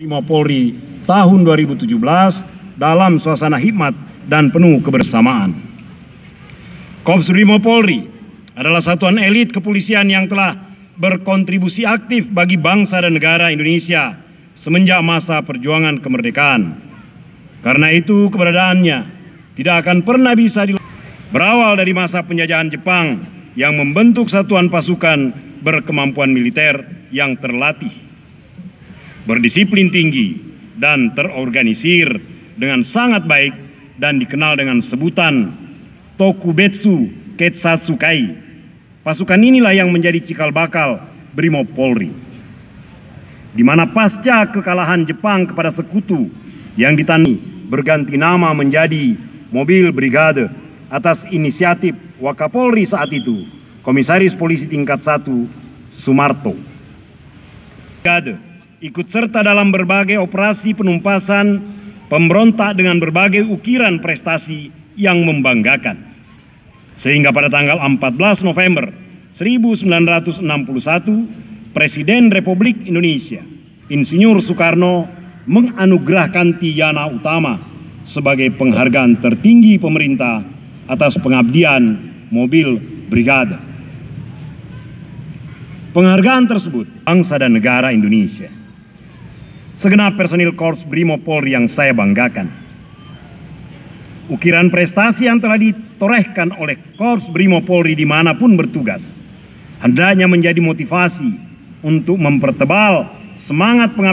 Primo Polri tahun 2017 dalam suasana hikmat dan penuh kebersamaan. Kops Polri adalah satuan elit kepolisian yang telah berkontribusi aktif bagi bangsa dan negara Indonesia semenjak masa perjuangan kemerdekaan. Karena itu keberadaannya tidak akan pernah bisa di Berawal dari masa penjajahan Jepang yang membentuk satuan pasukan berkemampuan militer yang terlatih berdisiplin tinggi, dan terorganisir dengan sangat baik dan dikenal dengan sebutan Tokubetsu Ketsatsukai. Pasukan inilah yang menjadi cikal bakal Brimob Polri. Di mana pasca kekalahan Jepang kepada sekutu yang ditani berganti nama menjadi mobil brigade atas inisiatif Wakapolri saat itu, Komisaris Polisi Tingkat 1 Sumarto. Brigade ikut serta dalam berbagai operasi penumpasan, pemberontak dengan berbagai ukiran prestasi yang membanggakan. Sehingga pada tanggal 14 November 1961, Presiden Republik Indonesia, Insinyur Soekarno, menganugerahkan Tiana Utama sebagai penghargaan tertinggi pemerintah atas pengabdian mobil brigade. Penghargaan tersebut bangsa dan negara Indonesia segenap personil Korps Brimo Polri yang saya banggakan. Ukiran prestasi yang telah ditorehkan oleh Korps Brimo Polri dimanapun bertugas, hendaknya menjadi motivasi untuk mempertebal semangat pengabdian